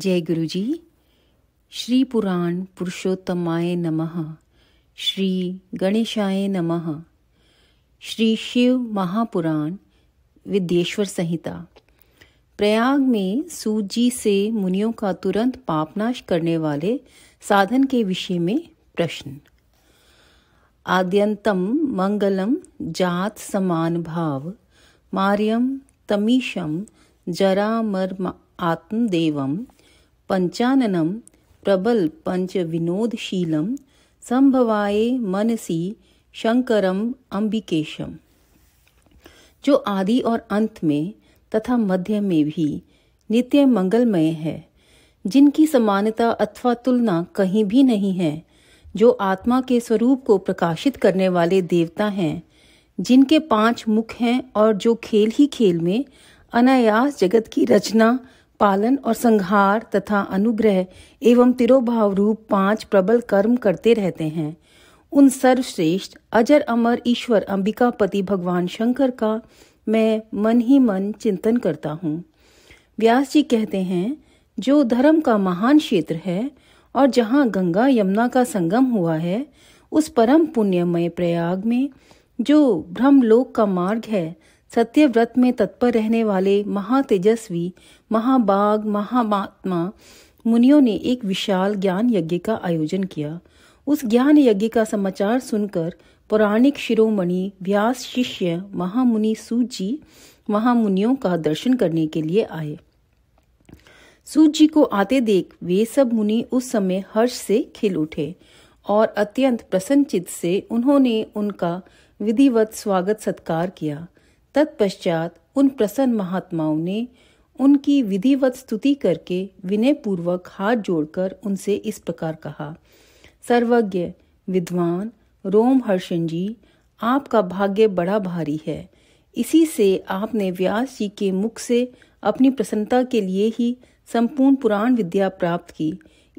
जय गुरु जी श्री पुराण पुरुषोत्तमाय नमः श्री गणेशाय नमः श्री शिव महापुराण विद्येश्वर संहिता प्रयाग में सूजी से मुनियों का तुरंत पापनाश करने वाले साधन के विषय में प्रश्न आद्यंतम मंगलम जात समान भाव मार्यम तमीशम जरा मर्म आत्मदेवम पंचाननम पंच प्रबलपञ्चविनोदशीलं संभवाय मनसी शंकरम अंबिकेशम जो आदि और अंत में तथा मध्य में भी नित्य मंगलमय है जिनकी समानता अथवा तुलना कहीं भी नहीं है जो आत्मा के स्वरूप को प्रकाशित करने वाले देवता हैं जिनके पांच मुख हैं और जो खेल ही खेल में अनायास जगत की रचना पालन और संहार तथा अनुग्रह एवं तिरोभाव रूप पांच प्रबल कर्म करते रहते हैं उन सर्वश्रेष्ठ अजर अमर ईश्वर अंबिकापति भगवान शंकर का मैं मन ही मन चिंतन करता हूँ व्यास जी कहते हैं जो धर्म का महान क्षेत्र है और जहाँ गंगा यमुना का संगम हुआ है उस परम पुण्यमय प्रयाग में जो ब्रह्मलोक का मार्ग है सत्य व्रत में तत्पर रहने वाले महातेजस्वी महाबाग महामात्मा मुनियों ने एक विशाल ज्ञान यज्ञ का आयोजन किया उस ज्ञान यज्ञ का समाचार सुनकर पौराणिक शिरोमणि व्यास शिष्य महामुनि सूजी महामुनियों का दर्शन करने के लिए आए सूत जी को आते देख वे सब मुनि उस समय हर्ष से खिल उठे और अत्यंत प्रसन्नचित से उन्होंने उनका विधिवत स्वागत सत्कार किया तत्पश्चात उन प्रसन्न महात्माओं ने उनकी विधिवत स्तुति करके विनय पूर्वक हाथ जोड़कर उनसे इस प्रकार कहा सर्वज्ञ विद्वान रोम हर्षण जी आपका भाग्य बड़ा भारी है इसी से आपने व्यास जी के मुख से अपनी प्रसन्नता के लिए ही संपूर्ण पुराण विद्या प्राप्त की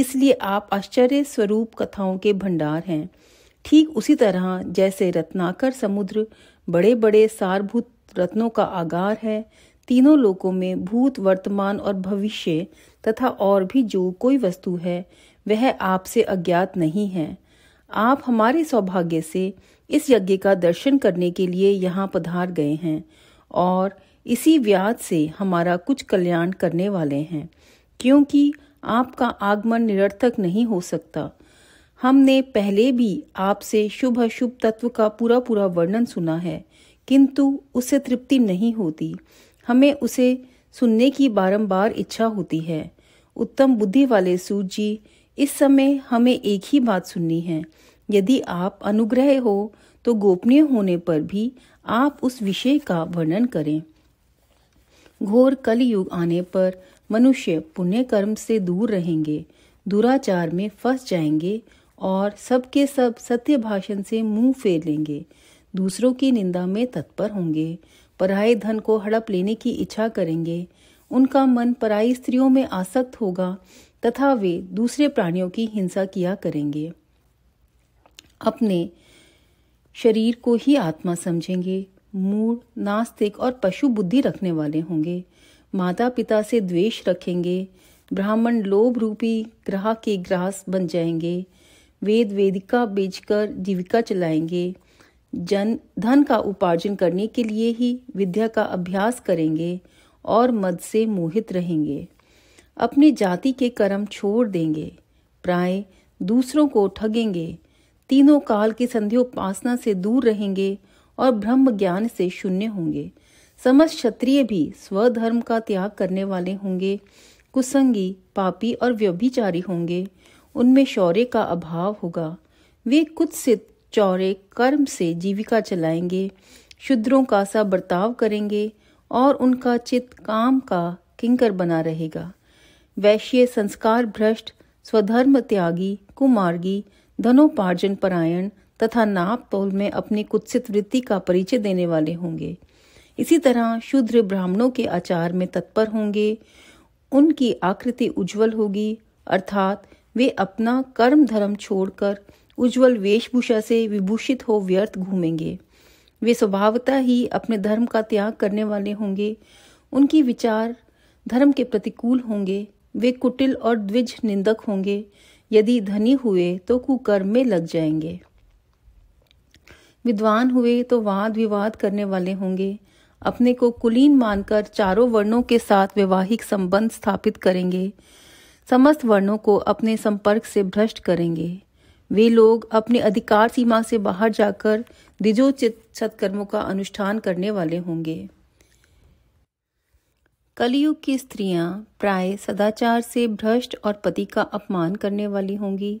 इसलिए आप आश्चर्य स्वरूप कथाओं के भंडार हैं ठीक उसी तरह जैसे रत्नाकर समुद्र बड़े बड़े सारभूत रत्नों का आगार है तीनों लोकों में भूत वर्तमान और भविष्य तथा और भी जो कोई वस्तु है वह आपसे अज्ञात नहीं है आप हमारे सौभाग्य से इस यज्ञ का दर्शन करने के लिए यहाँ पधार गए हैं और इसी व्याज से हमारा कुछ कल्याण करने वाले हैं क्योंकि आपका आगमन निरर्थक नहीं हो सकता हमने पहले भी आपसे शुभ अशुभ तत्व का पूरा पूरा वर्णन सुना है किंतु उससे तृप्ति नहीं होती हमें उसे सुनने की बारंबार इच्छा होती है उत्तम बुद्धि वाले सूत जी इस समय हमें एक ही बात सुननी है यदि आप अनुग्रह हो तो गोपनीय होने पर भी आप उस विषय का वर्णन करें घोर कल युग आने पर मनुष्य पुण्य कर्म से दूर रहेंगे दुराचार में फंस जाएंगे और सबके सब सत्य भाषण से मुंह फेर लेंगे दूसरों की निंदा में तत्पर होंगे पराए धन को हड़प लेने की इच्छा करेंगे उनका मन पराई स्त्रियों में आसक्त होगा तथा वे दूसरे प्राणियों की हिंसा किया करेंगे अपने शरीर को ही आत्मा समझेंगे मूड नास्तिक और पशु बुद्धि रखने वाले होंगे माता पिता से द्वेष रखेंगे ब्राह्मण लोभ रूपी ग्राह के ग्रास बन जाएंगे वेद वेदिका बेचकर जीविका चलाएंगे जन धन का उपार्जन करने के लिए ही विद्या का अभ्यास करेंगे और मद से मोहित रहेंगे अपने जाति के कर्म छोड़ देंगे प्राय दूसरों को ठगेंगे तीनों काल की संध्योपासना से दूर रहेंगे और ब्रह्म ज्ञान से शून्य होंगे समस्त क्षत्रिय भी स्वधर्म का त्याग करने वाले होंगे कुसंगी पापी और व्यभिचारी होंगे उनमें शौर्य का अभाव होगा वे कुत्सित चौरे कर्म से जीविका चलाएंगे शूद्रों का सा बर्ताव करेंगे और उनका चित काम का किंकर बना रहेगा वैश्य संस्कार भ्रष्ट स्वधर्म त्यागी कुमार्गी धनोपार्जन परायण तथा नाप तोल में अपनी कुत्सित वृत्ति का परिचय देने वाले होंगे इसी तरह शूद्र ब्राह्मणों के आचार में तत्पर होंगे उनकी आकृति उज्जवल होगी अर्थात वे अपना कर्म धर्म छोड़कर उज्जवल वेशभूषा से विभूषित हो व्यर्थ घूमेंगे वे स्वभावता ही अपने धर्म का त्याग करने वाले होंगे उनकी विचार धर्म के प्रतिकूल होंगे वे कुटिल और द्विज निंदक होंगे यदि धनी हुए तो कुकर्म में लग जाएंगे विद्वान हुए तो वाद विवाद करने वाले होंगे अपने को कुलीन मानकर चारों वर्णों के साथ वैवाहिक संबंध स्थापित करेंगे समस्त वर्णों को अपने संपर्क से भ्रष्ट करेंगे वे लोग अपने अधिकार सीमा से बाहर जाकर दिजोचित सत्कर्मों का अनुष्ठान करने वाले होंगे कलयुग की स्त्रियां प्राय सदाचार से भ्रष्ट और पति का अपमान करने वाली होंगी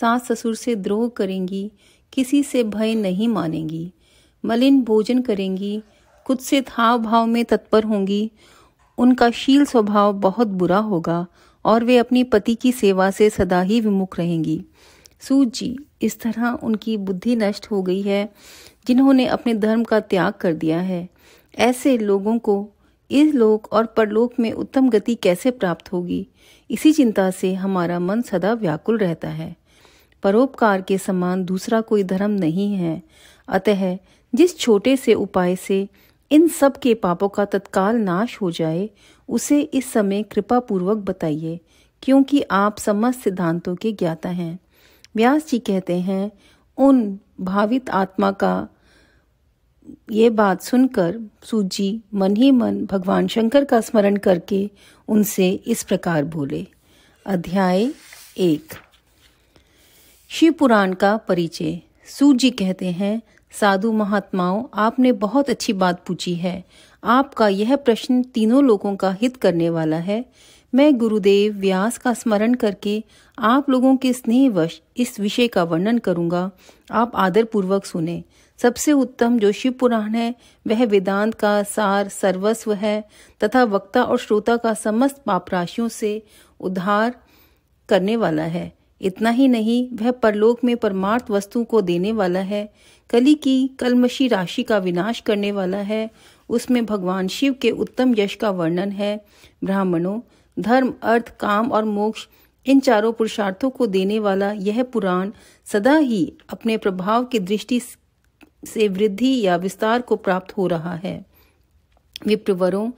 सास ससुर से द्रोह करेंगी किसी से भय नहीं मानेंगी मलिन भोजन करेंगी खुद से थाव भाव में तत्पर होंगी उनका शील स्वभाव बहुत बुरा होगा और वे अपनी पति की सेवा से सदा ही विमुख रहेंगी सूत जी इस तरह उनकी बुद्धि नष्ट हो गई है जिन्होंने अपने धर्म का त्याग कर दिया है ऐसे लोगों को इस लोक और परलोक में उत्तम गति कैसे प्राप्त होगी इसी चिंता से हमारा मन सदा व्याकुल रहता है परोपकार के समान दूसरा कोई धर्म नहीं है अतः जिस छोटे से उपाय से इन सब के पापों का तत्काल नाश हो जाए उसे इस समय कृपा पूर्वक बताइए क्योंकि आप समस्त सिद्धांतों के ज्ञाता हैं व्यास जी कहते हैं उन भावित आत्मा का ये बात सुनकर सूजी मन ही मन भगवान शंकर का स्मरण करके उनसे इस प्रकार बोले अध्याय एक शिव पुराण का परिचय सूजी कहते हैं साधु महात्माओं आपने बहुत अच्छी बात पूछी है आपका यह प्रश्न तीनों लोगों का हित करने वाला है मैं गुरुदेव व्यास का स्मरण करके आप लोगों के स्नेहवश इस विषय का वर्णन करूंगा आप आदर पूर्वक सुने सबसे उत्तम जो शिव पुराण है वह वेदांत का सार सर्वस्व है तथा वक्ता और श्रोता का समस्त पाप राशियों से उद्धार करने वाला है इतना ही नहीं वह परलोक में परमार्थ वस्तु को देने वाला है कली की कलमशी राशि का विनाश करने वाला है उसमें भगवान शिव के उत्तम यश का वर्णन है ब्राह्मणों धर्म अर्थ काम और मोक्ष इन चारों पुरुषार्थों को देने वाला यह पुराण सदा ही अपने प्रभाव की दृष्टि से वृद्धि या विस्तार को प्राप्त हो रहा है विप्रवरों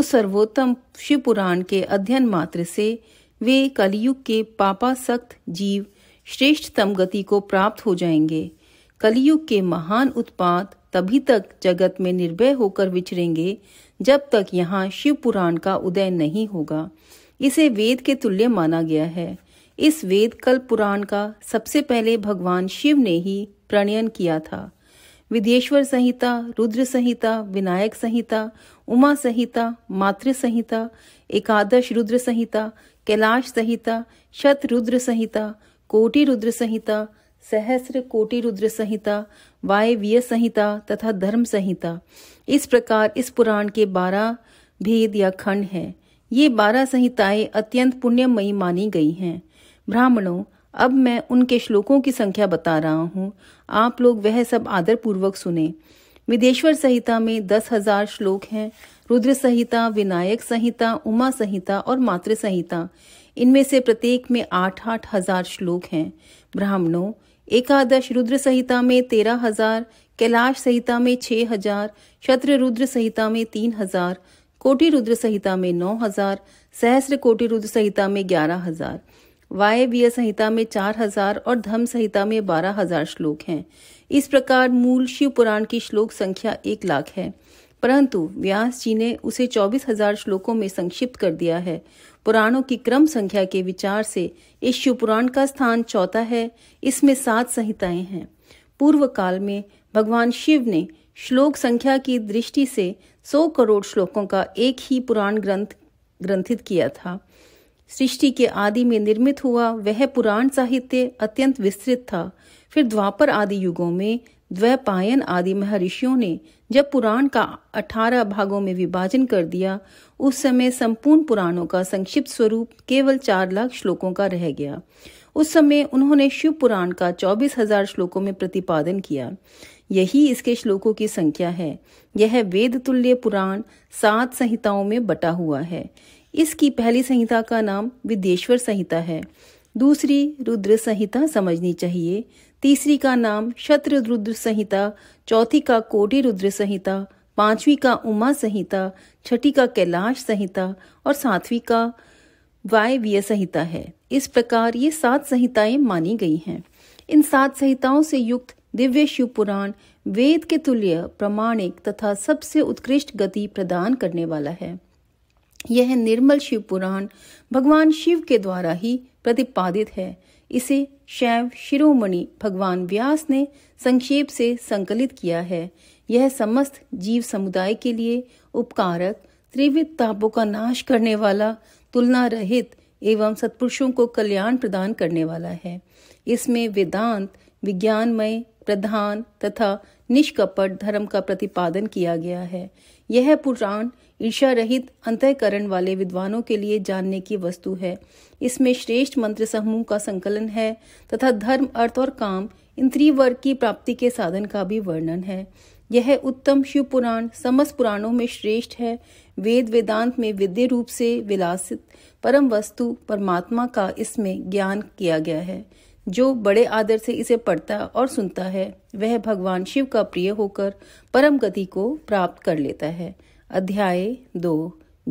उस सर्वोत्तम शिव पुराण के अध्ययन मात्र से वे कलयुग के पापासक्त जीव श्रेष्ठतम गति को प्राप्त हो जाएंगे कलयुग के महान उत्पात तभी तक जगत में निर्भय होकर विचरेंगे जब तक यहाँ शिव पुराण का उदय नहीं होगा इसे वेद के तुल्य माना गया है इस वेद कल्प पुराण का सबसे पहले भगवान शिव ने ही प्रणयन किया था विदेश्वर संहिता रुद्र संहिता विनायक संहिता उमा संहिता मातृ संहिता एकादश रुद्र संहिता कैलाश संहिता शत रुद्र संहिता कोटि रुद्र संहिता सहस्र कोटि रुद्र संहिता वायव्य संहिता तथा धर्म संहिता इस प्रकार इस पुराण के बारह भेद या खंड हैं ये बारह संहिताएं अत्यंत पुण्यमयी मानी गई हैं ब्राह्मणों अब मैं उनके श्लोकों की संख्या बता रहा हूँ आप लोग वह सब आदर पूर्वक सुने विदेश्वर संहिता में दस हजार श्लोक हैं रुद्र संहिता विनायक संहिता उमा संहिता और मातृ संहिता इनमें से प्रत्येक में आठ आठ हजार श्लोक हैं ब्राह्मणों एकादश रुद्र संहिता में तेरह हजार कैलाश संहिता में छह हजार शत्र रुद्र संहिता में तीन हजार कोटि रुद्र संहिता में नौ हजार सहस्र कोटि रुद्र संहिता में ग्यारह हजार वायव्य संहिता में चार हजार और धम संहिता में बारह हजार श्लोक हैं इस प्रकार मूल शिव पुराण की श्लोक संख्या एक लाख है परंतु व्यास जी ने उसे चौबीस हजार श्लोकों में संक्षिप्त कर दिया है पुराणों की क्रम संख्या के विचार से शिव पुराण का स्थान चौथा है इसमें सात संहिताएं हैं पूर्व काल में भगवान शिव ने श्लोक संख्या की दृष्टि से सौ करोड़ श्लोकों का एक ही पुराण ग्रंथ ग्रंथित किया था सृष्टि के आदि में निर्मित हुआ वह पुराण साहित्य अत्यंत विस्तृत था फिर द्वापर आदि युगों में द्वैपायन आदि महर्षियों ने जब पुराण का अठारह भागों में विभाजन कर दिया उस समय संपूर्ण पुराणों का संक्षिप्त स्वरूप केवल चार लाख श्लोकों का रह गया उस समय उन्होंने शिव पुराण का चौबीस हजार श्लोकों में प्रतिपादन किया यही इसके श्लोकों की संख्या है यह वेद तुल्य पुराण सात संहिताओं में बटा हुआ है इसकी पहली संहिता का नाम विद्येश्वर संहिता है दूसरी रुद्र संहिता समझनी चाहिए तीसरी का नाम शत्र रुद्र संहिता चौथी का कोटि रुद्र संहिता पांचवी का उमा संहिता छठी का कैलाश संहिता और सातवीं का वायव्य संहिता है इस प्रकार ये सात संहिताएं मानी गई हैं इन सात संहिताओं से युक्त दिव्य शिव पुराण वेद के तुल्य प्रमाणिक तथा सबसे उत्कृष्ट गति प्रदान करने वाला है यह निर्मल शिव पुराण भगवान शिव के द्वारा ही प्रतिपादित है इसे शैव शिरोमणि भगवान व्यास ने संक्षेप से संकलित किया है यह समस्त जीव समुदाय के लिए उपकारक त्रिविध तापों का नाश करने वाला तुलना रहित एवं सत्पुरुषों को कल्याण प्रदान करने वाला है इसमें वेदांत विज्ञानमय प्रधान तथा निष्कपट धर्म का प्रतिपादन किया गया है यह पुराण ईर्षा रहित अंतकरण वाले विद्वानों के लिए जानने की वस्तु है इसमें श्रेष्ठ मंत्र समूह का संकलन है तथा धर्म अर्थ और काम इन त्रिवर्ग की प्राप्ति के साधन का भी वर्णन है यह उत्तम शिव पुराण समस्त पुराणों में श्रेष्ठ है वेद वेदांत में विद्य रूप से विलासित परम वस्तु परमात्मा का इसमें ज्ञान किया गया है जो बड़े आदर से इसे पढ़ता और सुनता है वह भगवान शिव का प्रिय होकर परम गति को प्राप्त कर लेता है अध्याय दो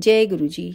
जय गुरु जी